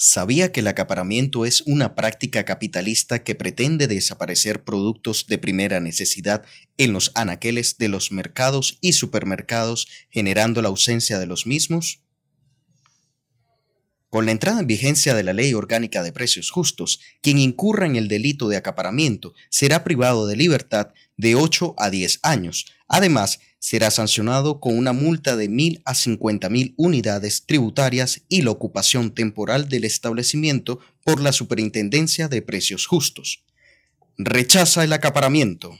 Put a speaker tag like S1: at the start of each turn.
S1: ¿Sabía que el acaparamiento es una práctica capitalista que pretende desaparecer productos de primera necesidad en los anaqueles de los mercados y supermercados, generando la ausencia de los mismos? Con la entrada en vigencia de la Ley Orgánica de Precios Justos, quien incurra en el delito de acaparamiento será privado de libertad de 8 a 10 años. Además, será sancionado con una multa de 1.000 a 50.000 unidades tributarias y la ocupación temporal del establecimiento por la Superintendencia de Precios Justos. Rechaza el acaparamiento.